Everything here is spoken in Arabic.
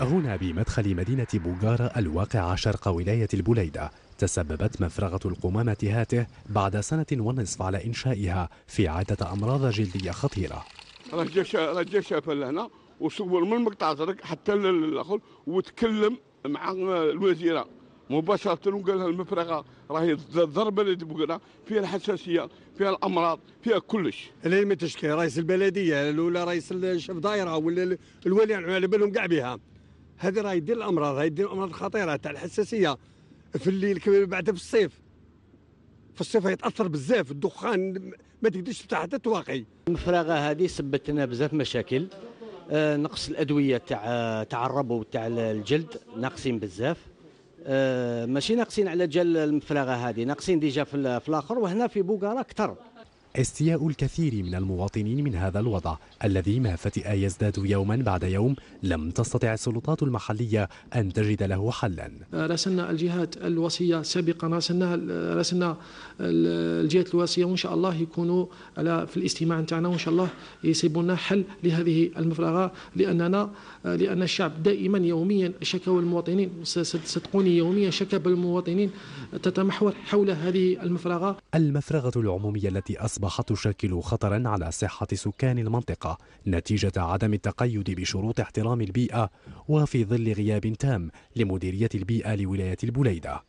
هنا بمدخل مدينة بوغارا الواقعة شرق ولاية البليدة تسببت مفرغة القمامة هاته بعد سنة ونصف على إنشائها في عدة أمراض جلدية خطيرة رجع رجع شاف لهنا وصور من مقطع زرق حتى للاخر وتكلم مع الوزيره مباشره وقال لها المفرغه راهي الضربه اللي تبقنا فيها الحساسيه فيها الامراض فيها كلش اللي ما تشكي رئيس البلديه ولا رئيس الشف دايره ولا الولي على بالهم كاع بها هذه راه يدير الامراض هاي يدير الامراض الخطيره تاع الحساسيه في الليل كبير بعد في الصيف في الصيف يتاثر بزاف الدخان ما تقدرش تفتح حتى تواقي المفرغه هذه سبت لنا بزاف مشاكل آه، نقص الادويه تاع تاع الربو تاع الجلد ناقصين بزاف آه، ماشي ناقصين على جال المفرغه هذه ناقصين ديجا في الاخر وهنا في بوكارا اكثر استياء الكثير من المواطنين من هذا الوضع الذي ما فتئ يزداد يوما بعد يوم لم تستطع السلطات المحلية أن تجد له حلا رسلنا الجهات الوصية سابقا رسلنا, رسلنا الجهات الوصية وإن شاء الله يكونوا على في الاستماع نتاعنا وإن شاء الله يسيبونا حل لهذه المفرغة لأننا لأن الشعب دائما يوميا شكاوى المواطنين صدقوني يوميا شكاوى المواطنين تتمحور حول هذه المفرغة المفرغة العمومية التي أصبحت أصبحت تشكل خطرا على صحة سكان المنطقة نتيجة عدم التقيد بشروط احترام البيئة وفي ظل غياب تام لمديرية البيئة لولاية البليدة